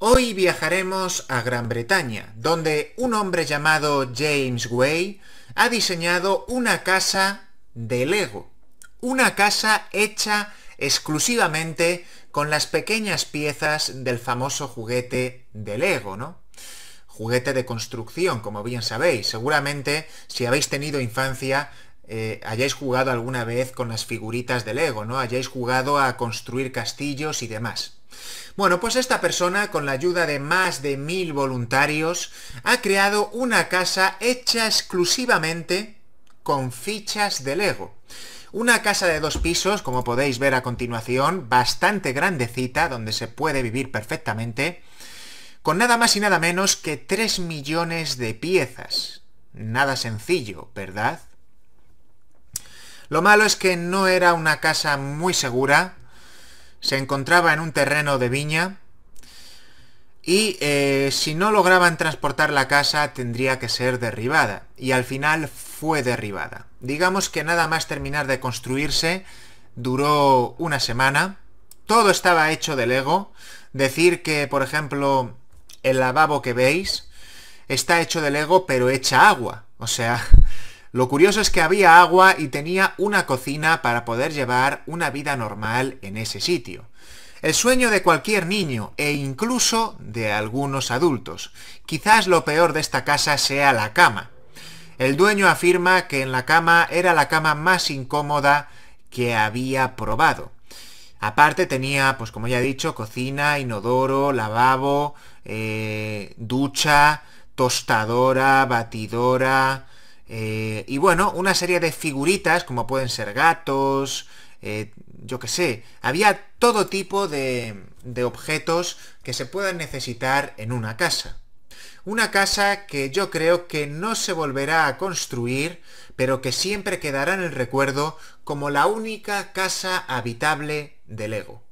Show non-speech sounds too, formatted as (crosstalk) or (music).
Hoy viajaremos a Gran Bretaña, donde un hombre llamado James Way ha diseñado una casa de Lego. Una casa hecha exclusivamente con las pequeñas piezas del famoso juguete de Lego, ¿no? Juguete de construcción, como bien sabéis. Seguramente, si habéis tenido infancia, eh, hayáis jugado alguna vez con las figuritas de Lego, ¿no? Hayáis jugado a construir castillos y demás. Bueno, pues esta persona, con la ayuda de más de mil voluntarios, ha creado una casa hecha exclusivamente con fichas de Lego. Una casa de dos pisos, como podéis ver a continuación, bastante grandecita, donde se puede vivir perfectamente, con nada más y nada menos que 3 millones de piezas. Nada sencillo, ¿verdad? Lo malo es que no era una casa muy segura, se encontraba en un terreno de viña y eh, si no lograban transportar la casa tendría que ser derribada. Y al final fue derribada. Digamos que nada más terminar de construirse duró una semana. Todo estaba hecho de Lego. Decir que, por ejemplo, el lavabo que veis está hecho de Lego pero echa agua. O sea, (laughs) Lo curioso es que había agua y tenía una cocina para poder llevar una vida normal en ese sitio. El sueño de cualquier niño e incluso de algunos adultos. Quizás lo peor de esta casa sea la cama. El dueño afirma que en la cama era la cama más incómoda que había probado. Aparte tenía, pues como ya he dicho, cocina, inodoro, lavabo, eh, ducha, tostadora, batidora, eh, y bueno, una serie de figuritas, como pueden ser gatos, eh, yo qué sé, había todo tipo de, de objetos que se puedan necesitar en una casa. Una casa que yo creo que no se volverá a construir, pero que siempre quedará en el recuerdo como la única casa habitable del ego.